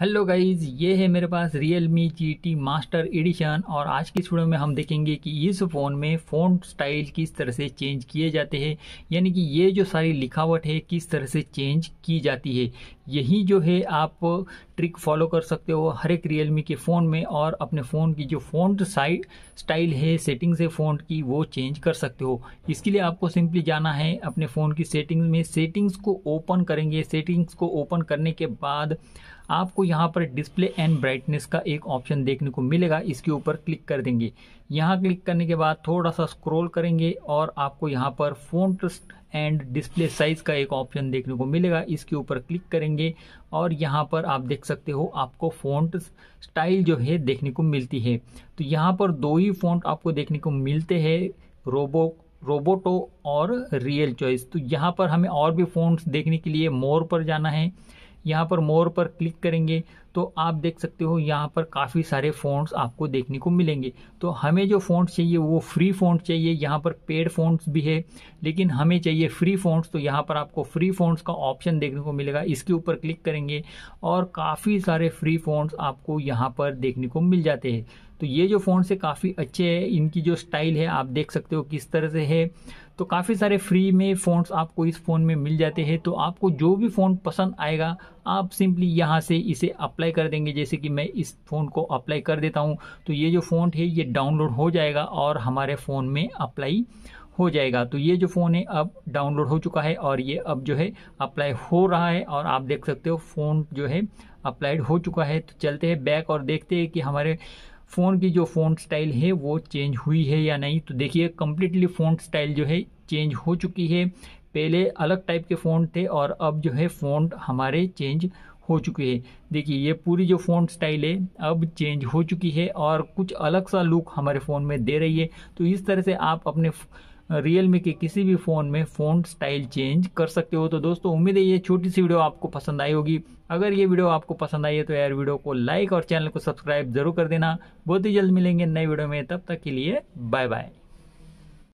hello guys ये है मेरे पास Realme G T master edition और आज की स्टूडियो में हम देखेंगे कि इस फ़ोन में फ़ोन स्टाइल किस तरह से चेंज किए जाते हैं यानी कि ये जो सारी लिखावट है किस तरह से चेंज की जाती है यही जो है आप ट्रिक फॉलो कर सकते हो हर एक रियल मी के फ़ोन में और अपने फ़ोन की जो फ़ोन साइड स्टाइल है सेटिंग्स है फ़ोन की वो चेंज कर सकते हो इसके लिए आपको सिंपली जाना है अपने फ़ोन की सेटिंग्स में सेटिंग्स को ओपन करेंगे सेटिंग्स को ओपन करने के बाद आपको यहाँ पर डिस्प्ले एंड ब्राइटनेस का एक ऑप्शन देखने को मिलेगा इसके ऊपर क्लिक कर देंगे यहाँ क्लिक करने के बाद थोड़ा सा स्क्रॉल करेंगे और आपको यहाँ पर फोन एंड डिस्प्ले साइज का एक ऑप्शन देखने को मिलेगा इसके ऊपर क्लिक करेंगे और यहाँ पर आप देख सकते हो आपको फोन स्टाइल जो है देखने को मिलती है तो यहाँ पर दो ही फोन आपको देखने को मिलते हैं रोबो रोबोटो और रियल चॉइस तो यहाँ पर हमें और भी फोन देखने के लिए मोर पर जाना है यहाँ पर मोर पर क्लिक करेंगे तो आप देख सकते हो यहाँ पर काफ़ी सारे फ़ोन्स आपको देखने को मिलेंगे तो हमें जो फ़ोन चाहिए वो फ्री फ़ोन चाहिए यहाँ पर पेड फ़ोन्स भी है लेकिन हमें चाहिए फ्री फ़ोन्स तो यहाँ पर आपको फ्री फ़ॉन्ट्स का ऑप्शन देखने को मिलेगा इसके ऊपर क्लिक करेंगे और काफ़ी सारे फ्री फ़ॉन्ट्स आपको यहाँ पर देखने को मिल जाते हैं तो ये जो फ़ोन है काफ़ी अच्छे हैं इनकी जो स्टाइल है आप देख सकते हो किस तरह से है तो काफ़ी सारे फ्री में फ़ोन्स आपको इस फ़ोन में मिल जाते हैं तो आपको जो भी फ़ोन पसंद आएगा आप सिंपली यहाँ से इसे अप्लाई अप्लाई कर देंगे जैसे कि मैं इस फ़ोन को अप्लाई कर देता हूँ तो ये जो फ़ोन है ये डाउनलोड हो जाएगा और हमारे फ़ोन में अप्लाई हो जाएगा तो ये जो फ़ोन है अब डाउनलोड हो चुका है और ये अब जो है अप्लाई हो रहा है और आप देख सकते हो फ़ोन जो है अप्लाइड हो चुका है तो चलते हैं बैक और देखते हैं कि हमारे फ़ोन की जो फ़ोन स्टाइल है वो चेंज हुई है या नहीं तो देखिए कम्प्लीटली फ़ोन स्टाइल जो है चेंज हो चुकी है पहले अलग टाइप के फ़ोन थे और अब जो है फ़ोन हमारे चेंज हो चुकी है देखिए ये पूरी जो फ़ोन स्टाइल है अब चेंज हो चुकी है और कुछ अलग सा लुक हमारे फ़ोन में दे रही है तो इस तरह से आप अपने रियल मी के किसी भी फ़ोन में फ़ोन स्टाइल चेंज कर सकते हो तो दोस्तों उम्मीद है ये छोटी सी वीडियो आपको पसंद आई होगी अगर ये वीडियो आपको पसंद आई है तो यार वीडियो को लाइक और चैनल को सब्सक्राइब जरूर कर देना बहुत ही जल्द मिलेंगे नए वीडियो में तब तक के लिए बाय बाय